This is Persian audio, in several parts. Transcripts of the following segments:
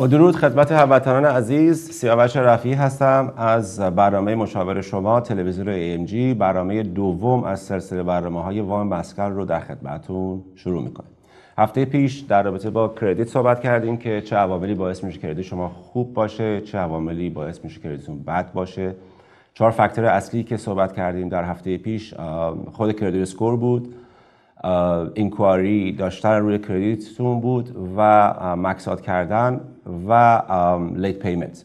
با درود خدمت هموطنان عزیز سیاوش رفیعی هستم از برنامه مشاور شما تلویزیون جی برنامه دوم از سلسله برنامه های وام مسکن رو در خدمتتون شروع میکنیم هفته پیش در رابطه با کردیت صحبت کردیم که چه عواملی باعث میشه کردیت شما خوب باشه چه عواملی باعث میشه شما بد باشه چهار فاکتور اصلی که صحبت کردیم در هفته پیش خود کردیت سکور بود اینکواری داشتن روی کردیتتون بود و مکسات کردن و لیت پیمنت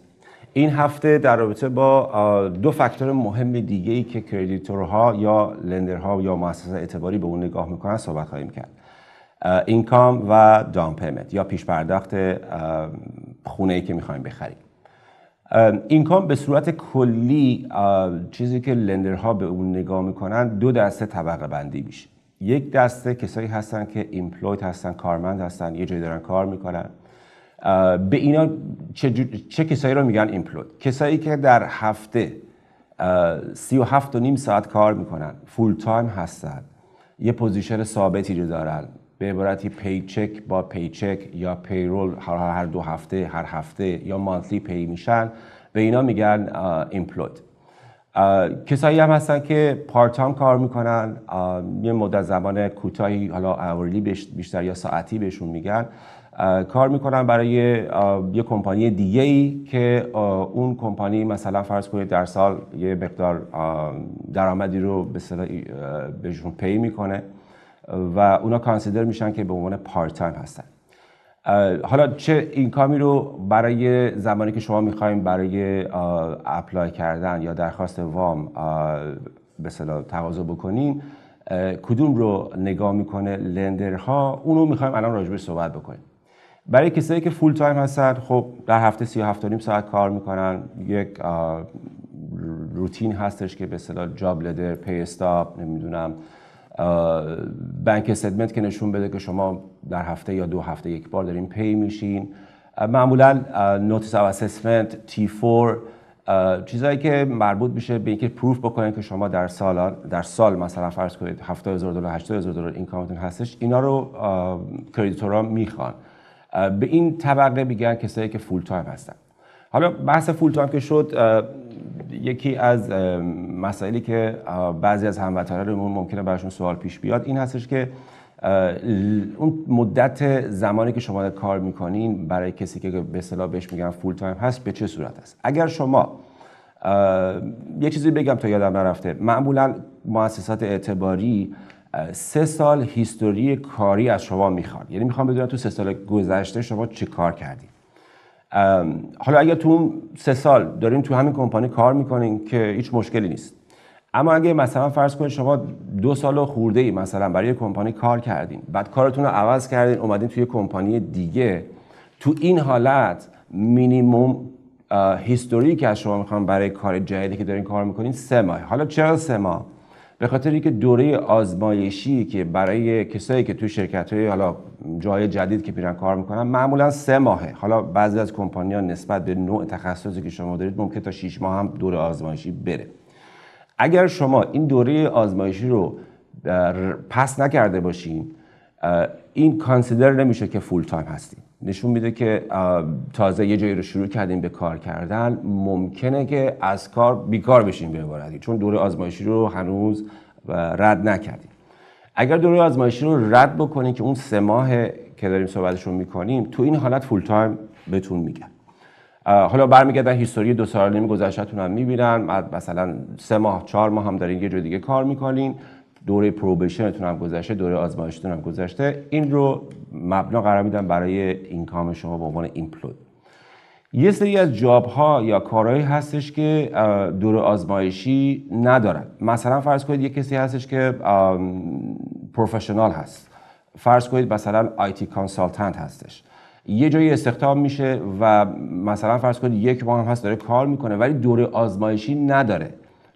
این هفته در رابطه با دو فاکتور مهم دیگه ای که کردیتورها یا لندرها یا مؤسسه اعتباری به اون نگاه میکنن صحبت خواهیم کرد اینکام و دام پیمنت یا پیش پرداخت خونه ای که میخوایم بخریم اینکام به صورت کلی چیزی که لندرها به اون نگاه میکنن دو دسته طبقه بندی میشه یک دسته کسایی هستن که ایمپلوید هستن کارمند هستن یه جایی دارن کار میکنن به اینا چه, چه کسایی رو میگن ایمپلوید کسایی که در هفته سی و هفت و نیم ساعت کار میکنن فول تایم هستن یه پوزیشن ثابتی رو دارن به عبارتی پیچک با پیچک یا پیرول هر دو هفته هر هفته یا مانتلی پی میشن به اینا میگن ایمپلوید کسایی هم هستن که پارتام کار میکنن یه مدت زمان کوتاهی حالا اوریلی بیشتر یا ساعتی بهشون میگن کار میکنن برای یه کمپانی دیگه ای که اون کمپانی مثلا فرض کنید در سال یه مقدار درآمدی رو به بهشون پی میکنه و اونا کانسیدر میشن که به عنوان پارتان هستن حالا چه اینکامی رو برای زمانی که شما میخوایم برای اپلای کردن یا درخواست وام به صلاح تقاضا بکنین کدوم رو نگاه میکنه لندرها اون رو میخوایم الان راجبش صحبت بکنیم برای کسایی که فول تایم هستن خب در هفته سی و نیم ساعت کار میکنن یک روتین هستش که به صلاح جاب لدر پی استاپ نمیدونم بنک که نشون بده که شما در هفته یا دو هفته یک بار دارین پی میشین معمولا نوتیس او اسسمنت تی 4 چیزایی که مربوط میشه به اینکه پروف بکنین که شما در سال در سال مثلا فرض کنید 70000 دلار 80000 دلار کامتون هستش اینا رو کریدیتورها میخوان به این طبقه میگن کسایی که فول تایم هستن حالا بحث فول تایم که شد یکی از مسائلی که بعضی از هموطنانمون ممکنه براشون سوال پیش بیاد این هستش که اون مدت زمانی که شما کار میکنین برای کسی که به اصطلاح بهش میگن فول تایم هست به چه صورت هست اگر شما یه چیزی بگم تا یادم نرفته معمولا مؤسسات اعتباری سه سال هیستوری کاری از شما میخوان یعنی میخوام بدونم تو سه سال گذشته شما چه کار کردید حالا اگر تو سه سال دارین تو همین کمپانی کار میکنین که هیچ مشکلی نیست اما اگه مثلا فرض کنید شما دو سال خورده ای مثلا برای کمپانی کار کردین بعد کارتون رو عوض کردین اومدین توی کمپانی دیگه تو این حالت مینیموم هیستوری که از شما میخوام برای کار جدیدی که دارین کار میکنین سه ماه حالا چرا سه ماه به خاطر اینکه دوره آزمایشی که برای کسایی که تو شرکت های حالا جای جدید که میرن کار میکنن معمولا سه ماهه حالا بعضی از ها نسبت به نوع تخصصی که شما دارید ممکن تا 6 ماه هم دوره آزمایشی بره اگر شما این دوره آزمایشی رو پس نکرده باشین این کانسیدر نمیشه که فول تایم هستیم نشون میده که تازه یه جایی رو شروع کردیم به کار کردن ممکنه که از کار بیکار بشیم به عبارتی چون دوره آزمایشی رو هنوز رد نکردیم اگر دوره آزمایشی رو رد بکنیم که اون سه ماه که داریم صحبتشون میکنیم تو این حالت فول تایم بهتون میگن حالا برمیگردن هیستوری دو سال نیم گذشتهتون هم میبینن مثلا سه ماه چهار ماه هم دارین یه جای دیگه کار میکنین دوره پروبیشنتون هم گذشته دوره آزمایشتون هم گذشته این رو مبنا قرار میدم برای اینکام شما به عنوان ایمپلوی یه سری از جاب ها یا کارهایی هستش که دوره آزمایشی ندارن مثلا فرض کنید یه کسی هستش که پروفشنال هست فرض کنید مثلا تی کانسالتنت هستش یه جایی استخدام میشه و مثلا فرض کنید یک ماه هم هست داره کار میکنه ولی دوره آزمایشی نداره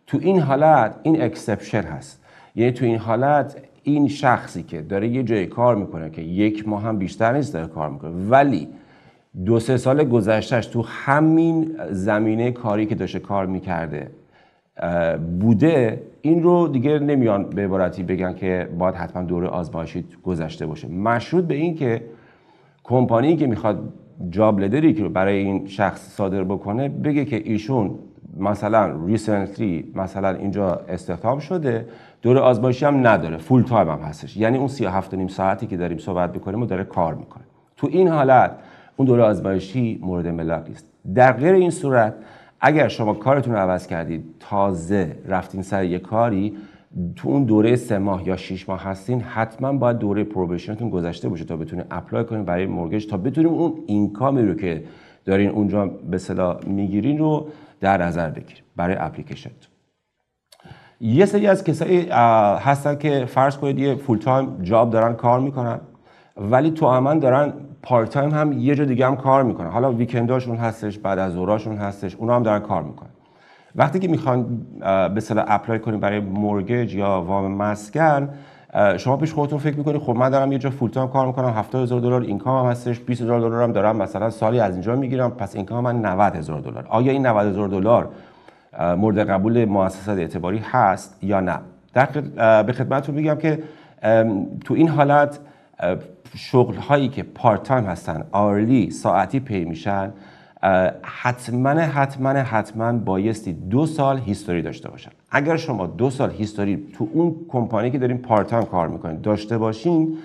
تو این حالت این اکسپشن هست یعنی تو این حالت این شخصی که داره یه جای کار میکنه که یک ماه هم بیشتر نیست داره کار میکنه ولی دو سه سال گذشتهش تو همین زمینه کاری که داشته کار میکرده بوده این رو دیگه نمیان به عبارتی بگن که باید حتما دوره آزمایشی گذشته باشه مشروط به این که کمپانی که میخواد جاب لدری که برای این شخص صادر بکنه بگه که ایشون مثلا ریسنتلی مثلا اینجا استخدام شده دوره آزمایشی هم نداره فول تایم هم هستش یعنی اون 37 نیم ساعتی که داریم صحبت میکنیم و داره کار میکنه تو این حالت اون دوره آزمایشی مورد ملاک نیست در غیر این صورت اگر شما کارتون رو عوض کردید تازه رفتین سر یه کاری تو اون دوره سه ماه یا شش ماه هستین حتما باید دوره پروبیشنتون گذشته باشه تا بتونید اپلای کنین برای مورگج تا بتونیم اون اینکامی رو که دارین اونجا به صلاح میگیرین رو در نظر بگیریم برای اپلیکیشنتون یه سری از کسایی هستن که فرض کنید یه فول تایم جاب دارن کار میکنن ولی تو امن دارن پارت تایم هم یه جا دیگه هم کار میکنن حالا ویکنداشون هستش بعد از اوراشون هستش اونا هم دارن کار میکنن وقتی که میخوان به صلاح اپلای کنید برای مورگج یا وام مسکن شما پیش خودتون فکر میکنید خب من دارم یه جا فول تایم کار میکنم 70000 دلار اینکام هم هستش 20000 دلار هم دارم مثلا سالی از اینجا میگیرم پس اینکام من 90000 دلار آیا این 90000 دلار مورد قبول مؤسسات اعتباری هست یا نه به خدمتتون میگم که تو این حالت شغل هایی که پارت تایم هستن آرلی ساعتی پی میشن حتما حتما حتما بایستی دو سال هیستوری داشته باشن اگر شما دو سال هیستوری تو اون کمپانی که دارین پارت تایم کار میکنید داشته باشین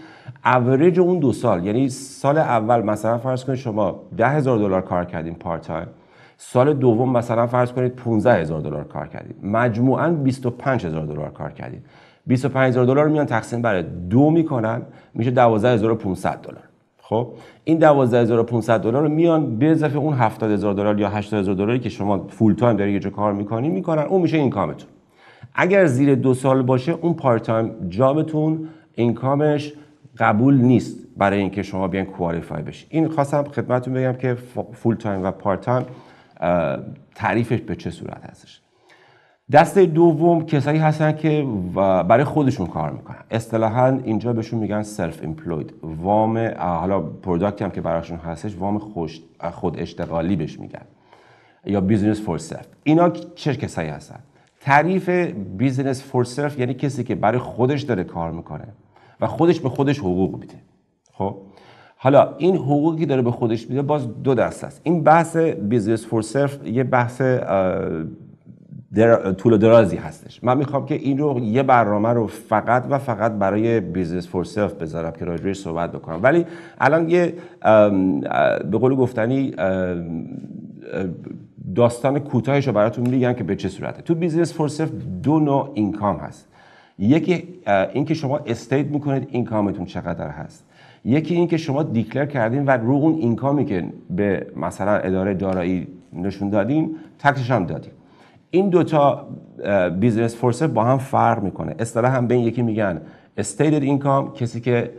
اوریج اون دو سال یعنی سال اول مثلا فرض کنید شما ده هزار دلار کار کردین پارت تایم سال دوم مثلا فرض کنید 15 هزار دلار کار کردید مجموعا 25 هزار دلار کار کردید 25 هزار دلار میان تقسیم برای دو میکنن میشه 12500 دلار خب این 12500 دلار رو میان به اضافه اون هزار دلار یا هزار دلاری که شما فول تایم دارید یه جا کار میکنی میکنن اون میشه این اینکامتون اگر زیر دو سال باشه اون پارت تایم جابتون اینکامش قبول نیست برای اینکه شما بیان کوالیفای بشید این خواستم خدمتتون بگم که فول تایم و پارت تایم تعریفش به چه صورت هستش دسته دوم کسایی هستن که برای خودشون کار میکنن اصطلاحا اینجا بهشون میگن سلف امپلوید وام حالا پروداکتی هم که براشون هستش وام خود اشتغالی بهش میگن یا بیزینس فور سلف اینا چه کسایی هستن تعریف بیزینس فور سلف یعنی کسی که برای خودش داره کار میکنه و خودش به خودش حقوق میده خب حالا این حقوقی که داره به خودش میده باز دو دست است این بحث بیزنس فور سرف یه بحث در... طول درازی هستش من میخوام که این رو یه برنامه رو فقط و فقط برای بیزنس فور سلف بذارم که راجعش صحبت بکنم ولی الان یه به قول گفتنی داستان کوتاهش رو براتون میگم که به چه صورته تو بیزنس فور سلف دو نوع اینکام هست یکی اینکه شما استیت میکنید اینکامتون چقدر هست یکی این که شما دیکلر کردین و رو اون اینکامی که به مثلا اداره دارایی نشون دادیم تکسش هم دادیم این دوتا بیزنس فورس با هم فرق میکنه اصطلاحا هم به این یکی میگن استیتد اینکام کسی که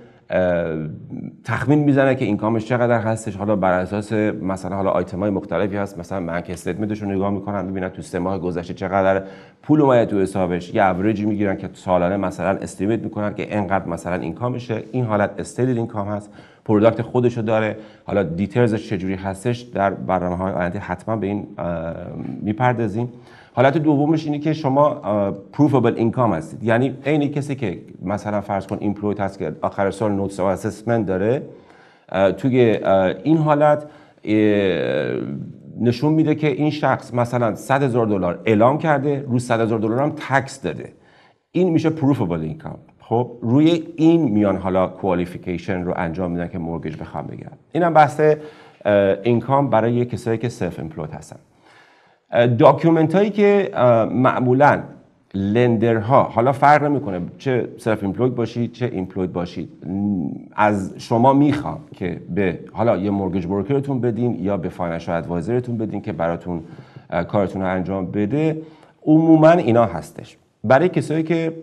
تخمین میزنه که اینکامش چقدر هستش حالا بر اساس مثلا حالا آیتم های مختلفی هست مثلا بانک استیتمنتش رو نگاه میکنن میبینن تو سه ماه گذشته چقدر پول اومده تو حسابش یه اوریج میگیرن که سالانه مثلا استیمیت میکنن که انقدر مثلا اینکامشه این حالت استیدید کام هست پروداکت خودشو داره حالا دیتیلزش چجوری هستش در برنامه های آینده حتما به این میپردازیم حالت دومش اینه که شما پروفبل اینکام هستید یعنی عین کسی که مثلا فرض کن ایمپلویت هست که آخر سال نوتس و اسسمنت داره توی این حالت نشون میده که این شخص مثلا 100 هزار دلار اعلام کرده رو 100 هزار دلار هم تکس داده این میشه پروفبل اینکام خب روی این میان حالا کوالیفیکیشن رو انجام میدن که مورگج بخوام بگیرن اینم بحث اینکام برای کسایی که سلف امپلوید هستن داکیومنت هایی که معمولا لندرها حالا فرق نمیکنه چه سلف ایمپلوید باشید چه ایمپلوید باشید از شما میخوام که به حالا یه مورگج بروکرتون بدین یا به فاینانشال ادوایزرتون بدین که براتون کارتون رو انجام بده عموما اینا هستش برای کسایی که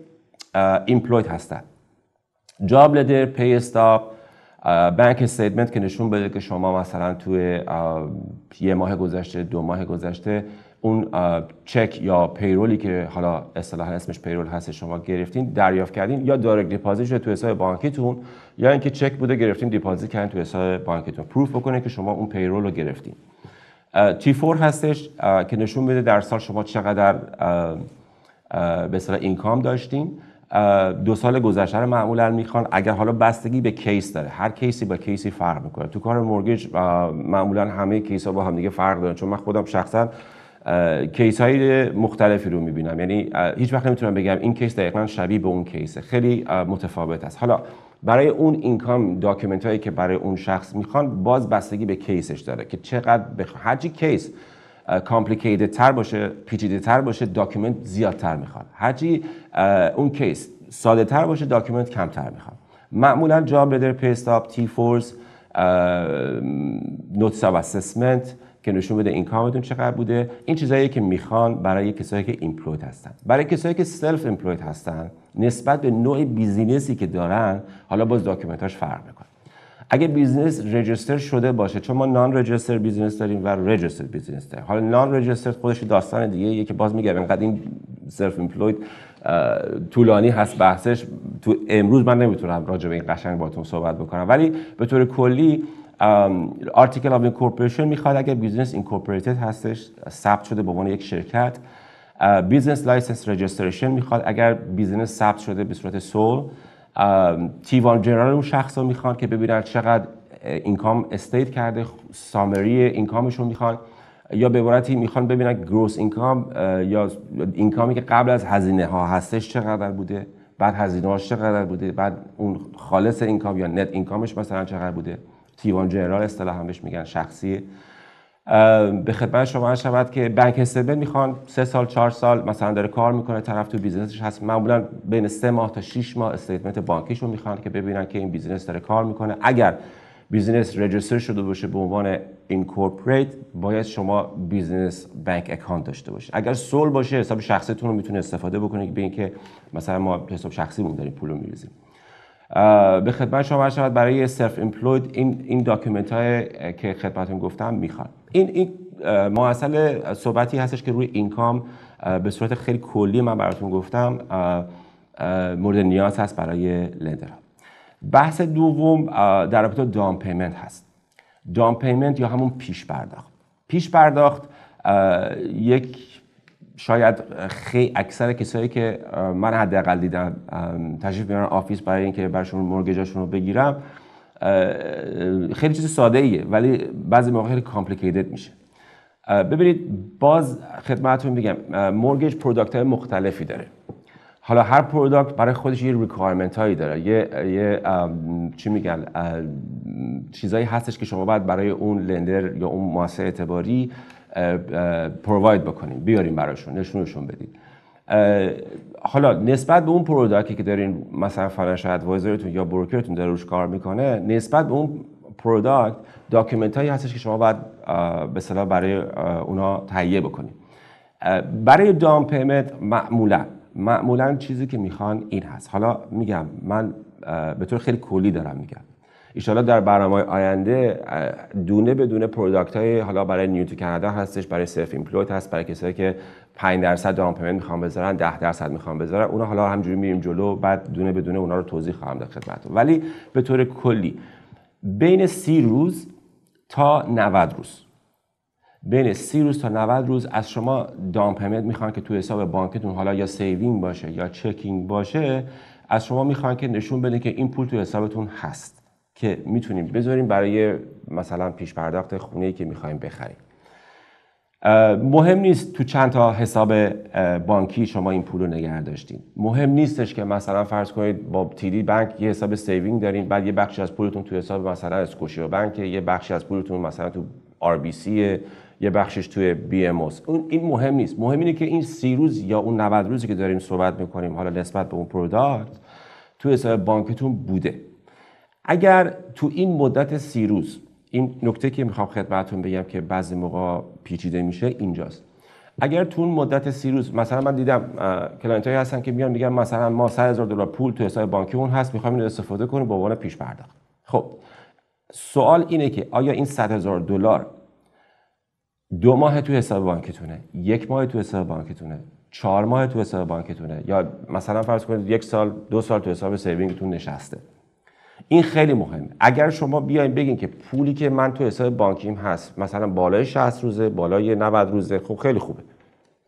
ایمپلوید هستن جاب لدر پی استاپ بانک استیتمنت که نشون بده که شما مثلا توی یه ماه گذشته دو ماه گذشته اون چک یا پیرولی که حالا اصطلاحا اسمش پیرول هست شما گرفتین دریافت کردین یا دایرکت دیپازیت شده تو حساب بانکیتون یا اینکه چک بوده گرفتین دیپازیت کردین تو حساب بانکیتون پروف بکنه که شما اون پیرول رو گرفتین تی 4 هستش که نشون بده در سال شما چقدر به اصطلاح اینکام داشتین دو سال گذشته رو معمولا میخوان اگر حالا بستگی به کیس داره هر کیسی با کیسی فرق میکنه تو کار مورگیج معمولا همه کیس ها با هم دیگه فرق دارن چون من خودم شخصا کیس های مختلفی رو میبینم یعنی هیچ وقت نمیتونم بگم این کیس دقیقا شبیه به اون کیسه خیلی متفاوت است حالا برای اون اینکام داکیومنت هایی که برای اون شخص میخوان باز بستگی به کیسش داره که چقدر بخ... هرچی کیس کامپلیکیتد تر باشه پیچیده تر باشه داکیومنت زیادتر میخواد هرچی اون کیس ساده تر باشه داکیومنت کمتر میخواد معمولا جاب پی پیستاب، تی فورس نوتس اسیسمنت اسسمنت که نشون بده کامتون چقدر بوده این چیزایی که میخوان برای کسایی که ایمپلوید هستن برای کسایی که سلف ایمپلوید هستن نسبت به نوع بیزینسی که دارن حالا باز داکیومنتاش فرق میکنه اگه بیزنس رجیستر شده باشه چون ما نان رجیستر بیزنس داریم و رجیستر بیزنس داریم حالا نان رجیستر خودش داستان دیگه یکی که باز میگم اینقدر این سلف ایمپلوید طولانی هست بحثش تو امروز من نمیتونم راجع به این قشنگ باتون صحبت بکنم ولی به طور کلی آرتیکل اف اینکورپوریشن میخواد اگر بیزنس اینکورپوریتد هستش ثبت شده به عنوان یک شرکت بیزنس لایسنس رجیستریشن میخواد اگر بیزنس ثبت شده به صورت سول تیوان جنرال اون شخص رو میخوان که ببینن چقدر اینکام استیت کرده سامری اینکامشون میخوان یا به عبارتی میخوان ببینن گروس اینکام یا اینکامی که قبل از هزینه ها هستش چقدر بوده بعد هزینه هاش چقدر بوده بعد اون خالص اینکام یا نت اینکامش مثلا چقدر بوده تیوان جنرال اصطلاح همش میگن شخصی به خدمت شما شود که بنک استیبل میخوان سه سال چهار سال مثلا داره کار میکنه طرف تو بیزنسش هست معمولا بین سه ماه تا شیش ماه استیتمنت بانکیش رو میخوان که ببینن که این بیزنس داره کار میکنه اگر بیزینس رجستر شده باشه به عنوان اینکورپریت باید شما بیزنس بانک اکانت داشته باشید اگر سول باشه حساب شخصیتون رو میتونه استفاده بکنید به اینکه مثلا ما حساب شخصیمون داریم پول رو میریزیم به خدمت شما شود برای سلف امپلوید این این داکیومنت های که خدمتتون گفتم میخوان این این ماصل صحبتی هستش که روی اینکام به صورت خیلی کلی من براتون گفتم مورد نیاز هست برای لندرها بحث دوم در رابطه دام پیمنت هست دام پیمنت یا همون پیش برداخت پیش پرداخت یک شاید خیلی اکثر کسایی که من حداقل دیدم تشریف میارن آفیس برای اینکه برشون مورگیجاشون رو بگیرم خیلی چیز ساده ایه ولی بعضی موقع خیلی کامپلیکیتد میشه ببینید باز خدمتتون میگم مورگج پروداکت های مختلفی داره حالا هر پروداکت برای خودش یه ریکوایرمنت هایی داره یه, یه چی میگن چیزایی هستش که شما باید برای اون لندر یا اون مؤسسه اعتباری پروواید بکنیم بیاریم براشون نشونشون بدید حالا نسبت به اون پروداکتی که دارین مثلا فرنش ادوایزرتون یا بروکرتون داره روش کار میکنه نسبت به اون پروداکت داکیومنت هایی هستش که شما باید به صلاح برای اونا تهیه بکنیم برای دام پیمنت معمولا معمولا چیزی که میخوان این هست حالا میگم من به طور خیلی کلی دارم میگم ایشالا در برنامه آینده دونه به دونه پروداکت های حالا برای نیو تو کانادا هستش برای سرف ایمپلویت هست برای کسایی که 5 درصد دام پیمنت میخوام بذارن 10 درصد میخوام بذارن اونا حالا همجوری میریم جلو بعد دونه به دونه اونا رو توضیح خواهم داد خدمتتون ولی به طور کلی بین سی روز تا 90 روز بین 30 روز تا 90 روز از شما دام پیمنت میخوان که تو حساب بانکتون حالا یا سیوینگ باشه یا چکینگ باشه از شما میخوان که نشون بده که این پول تو حسابتون هست که میتونیم بذاریم برای مثلا پیش پرداخت خونه ای که میخوایم بخریم مهم نیست تو چند تا حساب بانکی شما این پول رو نگه داشتین مهم نیستش که مثلا فرض کنید با تیدی بانک یه حساب سیوینگ دارین بعد یه بخشی از پولتون تو حساب مثلا اسکوشیا بانک یه بخشی از پولتون مثلا تو آر بی سیه، یه بخشش توی بی ام اون این مهم نیست مهم اینه که این سی روز یا اون 90 روزی که داریم صحبت میکنیم حالا نسبت به اون پروداکت تو حساب بانکتون بوده اگر تو این مدت سی روز این نکته که میخوام خدمتتون بگم که بعضی موقع پیچیده میشه اینجاست اگر تو اون مدت سی روز مثلا من دیدم کلاینت هایی هستن که میان میگن مثلا ما 100 هزار دلار پول تو حساب بانکی اون هست میخوام اینو استفاده کنیم به عنوان پیش پرداخت خب سوال اینه که آیا این 100 هزار دلار دو ماه تو حساب بانکتونه یک ماه تو حساب بانکتونه چهار ماه تو حساب بانکتونه یا مثلا فرض کنید یک سال دو سال تو حساب سیوینگتون نشسته این خیلی مهمه اگر شما بیاین بگین که پولی که من تو حساب بانکیم هست مثلا بالای 60 روزه بالای 90 روزه خب خیلی خوبه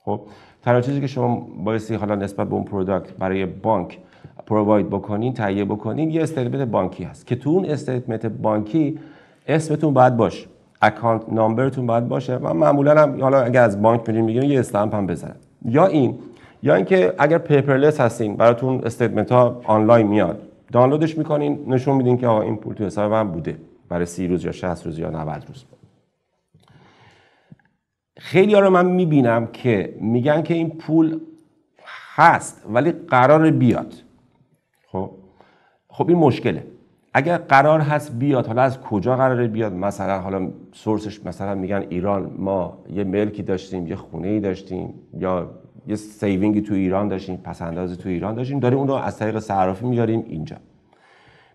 خب تنها چیزی که شما بایستی حالا نسبت به اون پروداکت برای بانک پروواید بکنین تهیه بکنین یه استیتمنت بانکی هست که تو اون استیتمنت بانکی اسمتون باید باشه اکانت نامبرتون باید باشه و معمولا هم حالا اگر از بانک میرین میگیرین یه استامپ هم بزنن یا این یا اینکه اگر پیپرلس هستین براتون استیتمنت ها آنلاین میاد دانلودش میکنین نشون میدین که آقا این پول تو حساب من بوده برای سی روز یا 60 روز یا 90 روز خیلی ها رو من میبینم که میگن که این پول هست ولی قرار بیاد خب خب این مشکله اگر قرار هست بیاد حالا از کجا قرار بیاد مثلا حالا سورسش مثلا میگن ایران ما یه ملکی داشتیم یه خونه ای داشتیم یا یه سیوینگی تو ایران داشتیم پس تو ایران داشتیم داریم اون رو از طریق صرافی میاریم اینجا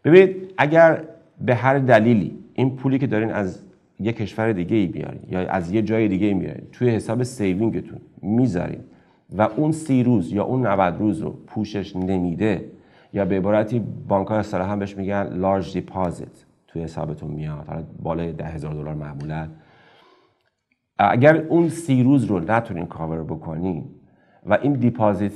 ببینید اگر به هر دلیلی این پولی که دارین از یه کشور دیگه ای بیارین یا از یه جای دیگه ای میارین توی حساب سیوینگتون میذارین و اون سی روز یا اون 90 روز رو پوشش نمیده یا به عبارتی بانک ها هم بهش میگن لارج دیپازیت توی حسابتون میاد حالا بالای ده هزار دلار معمولا اگر اون سی روز رو نتونین کاور بکنین و این دیپازیت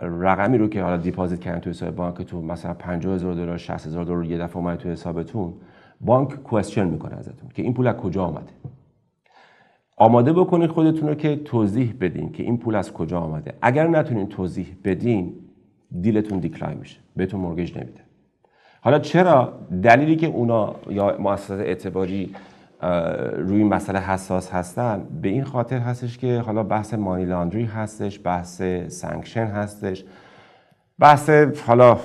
رقمی رو که حالا دیپازیت کردن تو حساب تو مثلا 50000 دلار 60000 دلار یه دفعه اومد تو حسابتون بانک کوشن میکنه ازتون که این پول از کجا آمده آماده بکنید خودتون رو که توضیح بدین که این پول از کجا آمده اگر نتونین توضیح بدین دیلتون دیکلاین میشه بهتون مورگیج نمیده حالا چرا دلیلی که اونا یا مؤسسات اعتباری روی این مسئله حساس هستن به این خاطر هستش که حالا بحث مانی لاندری هستش بحث سانکشن هستش بحث حالا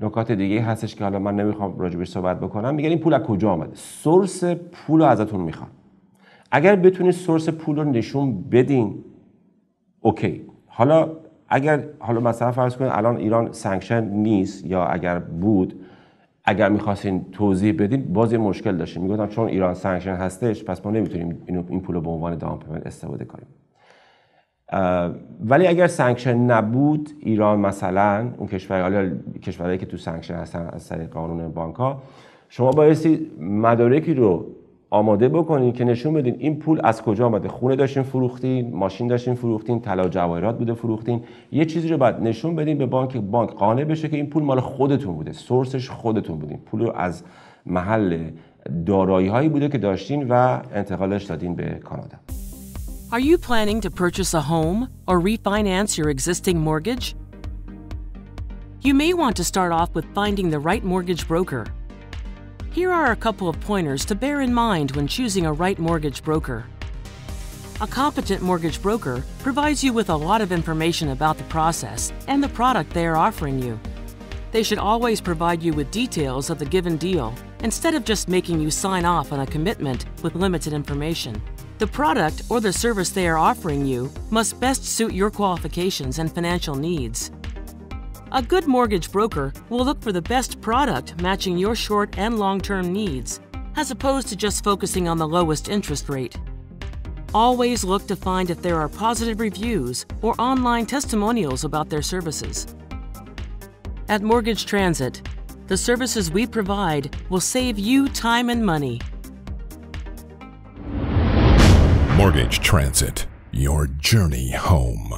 نکات دیگه هستش که حالا من نمیخوام راجبش صحبت بکنم میگن این پول از کجا آمده سورس پول رو ازتون میخوام اگر بتونید سورس پول رو نشون بدین اوکی حالا اگر حالا مثلا فرض کنید الان ایران سانکشن نیست یا اگر بود اگر میخواستین توضیح بدین باز یه مشکل داشتیم میگفتم چون ایران سانکشن هستش پس ما نمیتونیم این پول رو به عنوان دام استفاده کنیم ولی اگر سانکشن نبود ایران مثلا اون کشور کشورهایی که تو سانکشن هستن از طریق قانون بانک ها شما بایستی مدارکی رو آماده بکنین که نشون بدین این پول از کجا آمده خونه داشتین فروختین ماشین داشتین فروختین طلا جواهرات بوده فروختین یه چیزی رو بعد نشون بدین به بانک بانک قانع بشه که این پول مال خودتون بوده سورسش خودتون بودین پول رو از محل دارایی هایی بوده که داشتین و انتقالش دادین به کانادا Are you planning to purchase a home or refinance your existing mortgage? You may want to start off with finding the right mortgage broker Here are a couple of pointers to bear in mind when choosing a right mortgage broker. A competent mortgage broker provides you with a lot of information about the process and the product they are offering you. They should always provide you with details of the given deal instead of just making you sign off on a commitment with limited information. The product or the service they are offering you must best suit your qualifications and financial needs. A good mortgage broker will look for the best product matching your short and long term needs, as opposed to just focusing on the lowest interest rate. Always look to find if there are positive reviews or online testimonials about their services. At Mortgage Transit, the services we provide will save you time and money. Mortgage Transit, your journey home.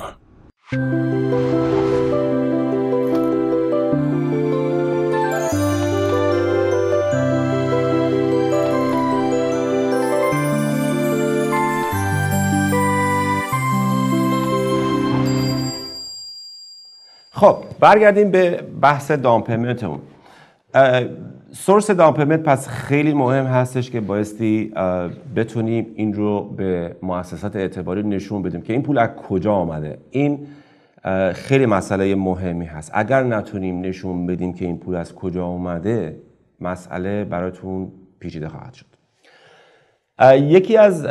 خب برگردیم به بحث دامپمنتمون سورس دامپمنت پس خیلی مهم هستش که بایستی بتونیم این رو به مؤسسات اعتباری نشون بدیم که این پول از کجا آمده این خیلی مسئله مهمی هست اگر نتونیم نشون بدیم که این پول از کجا اومده مسئله براتون پیچیده خواهد شد یکی از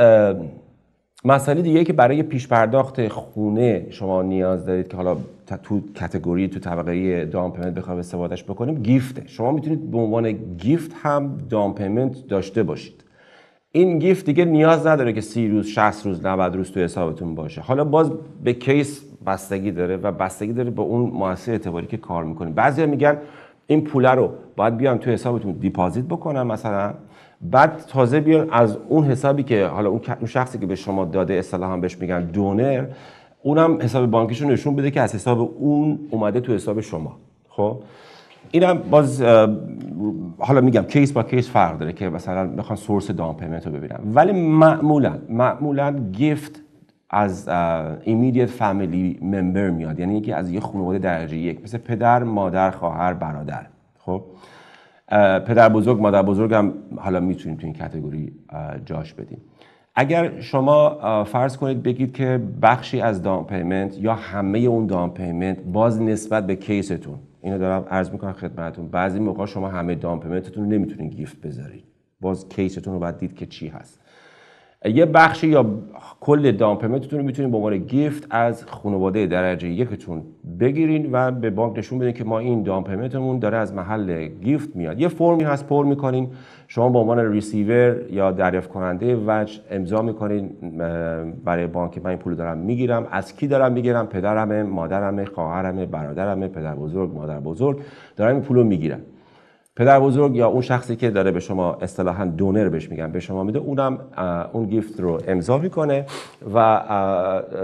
مسئله دیگه که برای پیش پرداخت خونه شما نیاز دارید که حالا تو کتگوری تو طبقه دام پیمنت بخوایم استفادهش بکنیم گیفته شما میتونید به عنوان گیفت هم دام پیمنت داشته باشید این گیفت دیگه نیاز نداره که سی روز 60 روز 90 روز تو حسابتون باشه حالا باز به کیس بستگی داره و بستگی داره به اون مؤسسه اعتباری که کار میکنه بعضیا میگن این پوله رو باید بیان تو حسابتون دیپازیت بکنم مثلا بعد تازه بیان از اون حسابی که حالا اون شخصی که به شما داده اصطلاحا هم بهش میگن دونر اونم حساب بانکیشون نشون بده که از حساب اون اومده تو حساب شما خب اینم باز حالا میگم کیس با کیس فرق داره که مثلا میخوان سورس دام رو ببینم ولی معمولا معمولا گیفت از ایمیدیت فامیلی ممبر میاد یعنی یکی از یه خانواده درجه یک مثل پدر مادر خواهر برادر خب پدر بزرگ مادر بزرگ هم حالا میتونیم تو این کتگوری جاش بدیم اگر شما فرض کنید بگید که بخشی از دام پیمنت یا همه اون دام پیمنت باز نسبت به کیستون اینو دارم عرض میکنم خدمتتون بعضی موقع شما همه دام پیمنتتون رو نمیتونین گیفت بذارید باز کیستون رو باید دید که چی هست یه بخشی یا کل دام رو میتونید به عنوان گیفت از خانواده درجه یکتون بگیرین و به بانک نشون بدین که ما این دام پیمنتمون داره از محل گیفت میاد یه فرمی هست پر میکنین شما به عنوان ریسیور یا دریافت کننده وجه امضا میکنین برای بانک من این پول دارم میگیرم از کی دارم میگیرم پدرمه مادرمه خواهرمه برادرمه پدر بزرگ مادر بزرگ دارم این پول رو میگیرم پدر بزرگ یا اون شخصی که داره به شما اصطلاحا دونر بهش میگن به شما میده اونم اون گیفت رو امضا میکنه و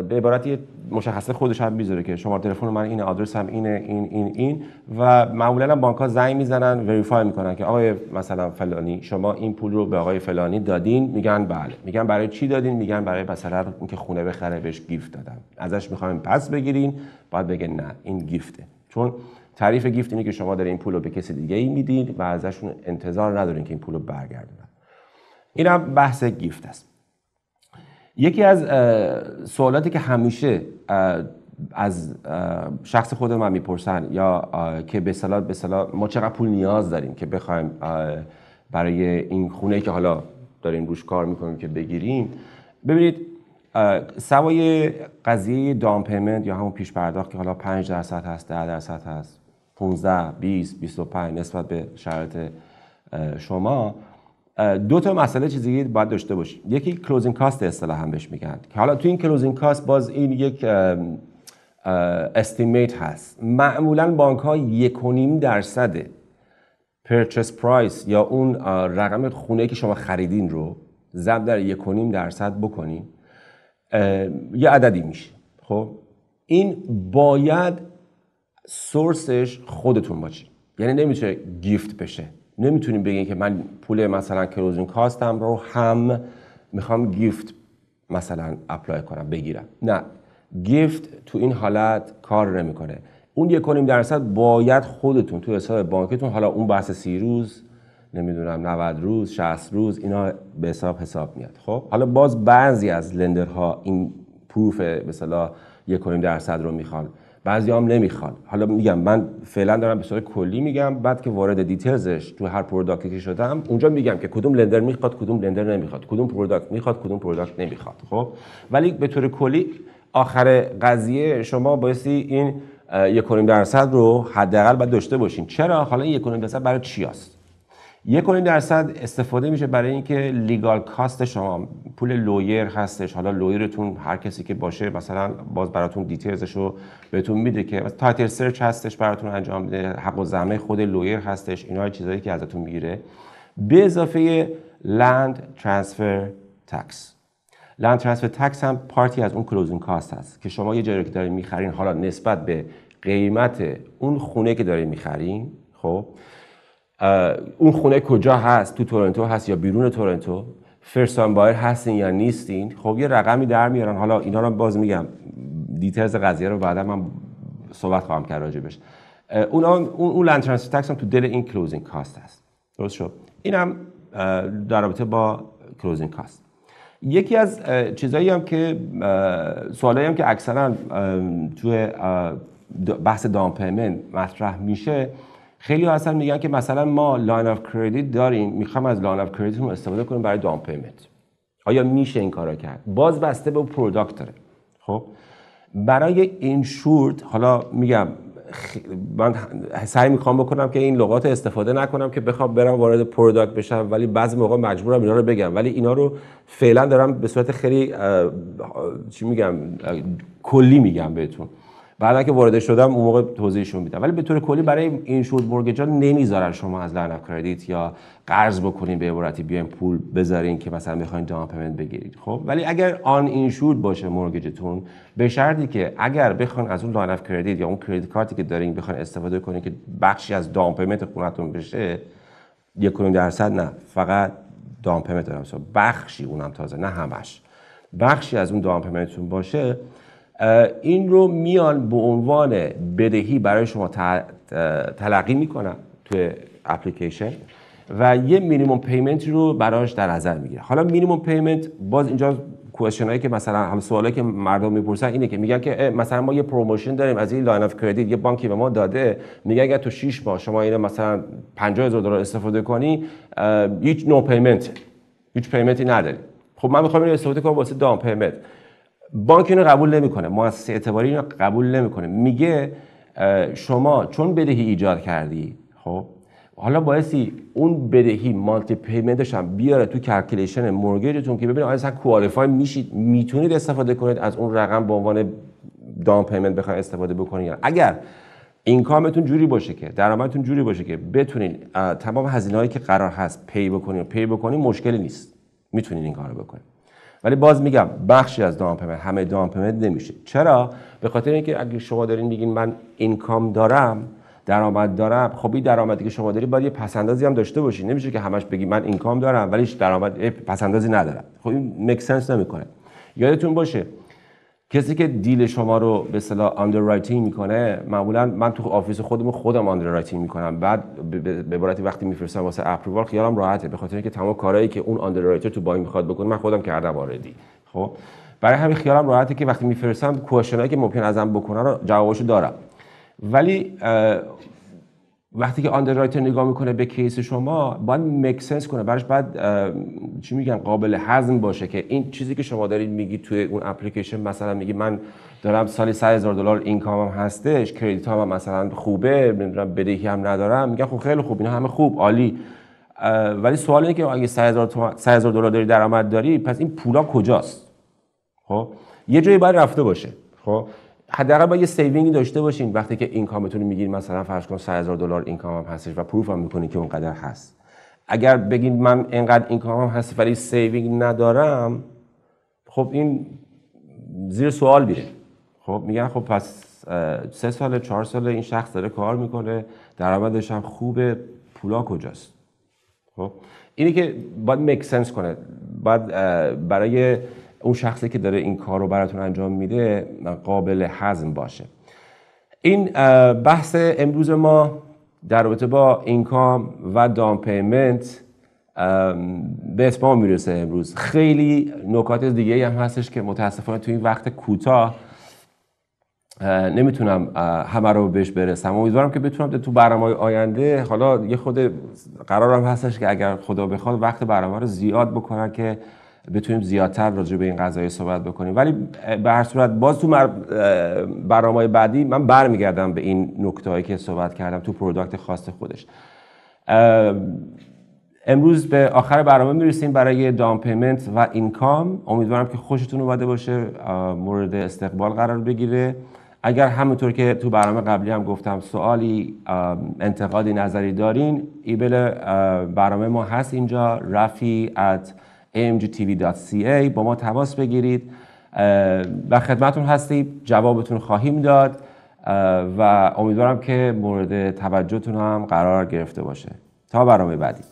به عبارت یه مشخصه خودش هم میذاره که شما تلفن من این هم اینه این این این و معمولا بانک ها زنگ میزنن وریفای میکنن که آقای مثلا فلانی شما این پول رو به آقای فلانی دادین میگن بله میگن برای چی دادین میگن برای مثلا که خونه بخره بهش گیفت دادم ازش میخوایم پس بگیرین بعد بگه نه این گیفته چون تعریف گیفت اینه که شما دارین پول رو به کسی دیگه ای میدین و ازشون انتظار ندارین که این پول رو برگردونن این بحث گیفت است یکی از سوالاتی که همیشه از شخص خود من میپرسن یا که به صلاح به صلاح ما چقدر پول نیاز داریم که بخوایم برای این خونه که حالا داریم روش کار میکنیم که بگیریم ببینید سوای قضیه دام یا همون پیش پرداخت که حالا 5 درصد هست 10 درصد هست 15 20 25 نسبت به شرایط شما دو تا مسئله چیزی که باید داشته باشی. یکی کلوزینگ کاست اصطلاحا هم بهش میگن که حالا تو این کلوزینگ کاست باز این یک استیمیت هست معمولا بانک ها یک و نیم درصد پرچس پرایس یا اون رقم خونه که شما خریدین رو ضرب در یک و نیم درصد بکنین یه عددی میشه خب این باید سورسش خودتون باشی یعنی نمیشه گیفت بشه نمیتونیم بگین که من پول مثلا کروزین کاستم رو هم میخوام گیفت مثلا اپلای کنم بگیرم نه گیفت تو این حالت کار نمیکنه اون یک کنیم درصد باید خودتون تو حساب بانکتون حالا اون بحث سی روز نمیدونم 90 روز 60 روز اینا به حساب حساب میاد خب حالا باز بعضی از لندرها این پروف مثلا یک کنیم درصد رو میخوان بعضی هم نمیخوان حالا میگم من فعلا دارم به صورت کلی میگم بعد که وارد دیتیلزش تو هر پروداکتی که شدم اونجا میگم که کدوم لندر میخواد کدوم لندر نمیخواد کدوم پروداکت میخواد کدوم پروداکت نمیخواد خب ولی به طور کلی آخر قضیه شما بایستی این یک درصد رو حداقل باید داشته باشین چرا حالا این یک درصد برای چی هست؟ یک درصد استفاده میشه برای اینکه لیگال کاست شما پول لویر هستش حالا لویرتون هر کسی که باشه مثلا باز براتون دیتیلزش رو بهتون میده که تایتل سرچ هستش براتون انجام میده حق و زمه خود لویر هستش اینا چیزایی که ازتون میگیره به اضافه لند ترانسفر تکس لند ترانسفر تکس هم پارتی از اون کلوزینگ کاست هست که شما یه جایی که دارین میخرین حالا نسبت به قیمت اون خونه که دارین میخرین خب اون خونه کجا هست تو تورنتو هست یا بیرون تورنتو فرسان بایر هستین یا نیستین خب یه رقمی در میارن حالا اینا رو باز میگم دیترز قضیه رو بعدا من صحبت خواهم کرد راجبش اون اون لند تکس هم تو دل این کلوزینگ کاست هست درست شد اینم در رابطه با کلوزینگ کاست یکی از چیزایی هم که سوالایی هم که اکثرا توی بحث دام مطرح میشه خیلی ها اصلا میگن که مثلا ما لاین آف کردیت داریم میخوام از لاین آف کردیتمون استفاده کنیم برای دام پیمنت آیا میشه این کارا کرد باز بسته به پروداکت داره خب برای اینشورت حالا میگم من سعی میخوام بکنم که این لغات استفاده نکنم که بخوام برم وارد پروداکت بشم ولی بعضی موقع مجبورم اینا رو بگم ولی اینا رو فعلا دارم به صورت خیلی چی میگم کلی میگم بهتون بعدا که وارد شدم اون موقع توضیحشون میدم ولی به طور کلی برای این شود مورگیجا نمیذارن شما از لاین کردیت یا قرض بکنین به عبارتی بیاین پول بذارین که مثلا میخواین داون پیمنت بگیرید خب ولی اگر آن این شورت باشه مورگیجتون به شرطی که اگر بخواین از اون لاین اف کردیت یا اون کریدیت کارتی که دارین بخواین استفاده کنین که بخشی از داون پیمنت خونتون بشه یک درصد نه فقط داون پیمنت دارم بخشی اونم تازه نه همش بخشی از اون داون باشه این رو میان به عنوان بدهی برای شما تلقی میکنن توی اپلیکیشن و یه مینیمم پیمنت رو براش در نظر میگیره حالا مینیمم پیمنت باز اینجا کوشنایی که مثلا هم سوالی که مردم میپرسن اینه که میگن که مثلا ما یه پروموشن داریم از این لاین اف کردیت یه بانکی به ما داده میگه اگر تو 6 ماه شما اینو مثلا 50000 دلار استفاده کنی هیچ نو پیمنت هیچ پیمنتی نداری خب من میخوام اینو استفاده کنم واسه دام پیمنت بانک اینو قبول نمیکنه مؤسسه اعتباری اینو قبول نمیکنه میگه شما چون بدهی ایجاد کردی خب حالا بایستی اون بدهی مالتی پیمنتش هم بیاره تو کلکیلیشن مورگیجتون که ببینید آیا کوالیفای میشید میتونید استفاده کنید از اون رقم به عنوان دام پیمنت بخواید استفاده بکنید یا اگر اینکامتون جوری باشه که درآمدتون جوری باشه که بتونین تمام هایی که قرار هست پی بکنین پی بکنید مشکلی نیست میتونید این کارو بکنید ولی باز میگم بخشی از دام همه دام نمیشه چرا به خاطر اینکه اگه شما دارین میگین من اینکام دارم درآمد دارم خب این درآمدی که شما داری باید یه پسندازی هم داشته باشی نمیشه که همش بگی من اینکام دارم ولی درآمد پسندازی ندارم خب این مکسنس نمیکنه یادتون باشه کسی که دیل شما رو به اصطلاح آندررایتینگ میکنه معمولا من تو آفیس خودم خودم آندررایتینگ میکنم بعد به عبارتی وقتی میفرستم واسه اپرووال خیالم راحته به خاطر اینکه تمام کارهایی که اون آندررایتر تو بانک میخواد بکنه من خودم کردم آردی خب برای همین خیالم راحته که وقتی میفرستم کوشنایی که ممکن ازم بکنه رو جوابشو دارم ولی وقتی که آندررایتر نگاه میکنه به کیس شما باید مکسنس کنه براش بعد چی میگن قابل هضم باشه که این چیزی که شما دارید میگی توی اون اپلیکیشن مثلا میگی من دارم سالی سه هزار دلار اینکامم هستش کریدیت هم مثلا خوبه نمیدونم بدهی هم ندارم میگن خب خیلی خوب اینا همه خوب عالی ولی سوال اینه که اگه سه هزار دلار داری درآمد داری پس این پولا کجاست خب یه جایی باید رفته باشه خب حداقل با یه سیوینگی داشته باشین وقتی که اینکامتون رو میگیرین مثلا فرض کن هزار دلار اینکامم هستش و پروف هم میکنین که اونقدر هست اگر بگین من اینقدر اینکامم هست ولی سیوینگ ندارم خب این زیر سوال میره خب میگن خب پس سه سال چهار سال این شخص داره کار میکنه درآمدش هم خوبه پولا کجاست خب اینی که باید مکسنس کنه بعد برای اون شخصی که داره این کار رو براتون انجام میده قابل حزم باشه این بحث امروز ما در رابطه با اینکام و دام پیمنت به اتمام میرسه امروز خیلی نکات دیگه هم هستش که متاسفانه تو این وقت کوتاه نمیتونم همه رو بهش برسم امیدوارم که بتونم تو برنامه آینده حالا یه خود قرارم هستش که اگر خدا بخواد وقت برنامه رو زیاد بکنن که بتونیم زیادتر راجع به این قضایی صحبت بکنیم ولی به هر صورت باز تو برنامه بعدی من برمیگردم به این نکته که صحبت کردم تو پروداکت خاص خودش امروز به آخر برنامه میرسیم برای دام پیمنت و اینکام امیدوارم که خوشتون اومده باشه مورد استقبال قرار بگیره اگر همونطور که تو برنامه قبلی هم گفتم سوالی انتقادی نظری دارین ایبل برنامه ما هست اینجا رفی at amgtv.ca با ما تماس بگیرید و خدمتون هستیم جوابتون خواهیم داد و امیدوارم که مورد توجهتون هم قرار گرفته باشه تا برنامه بعدی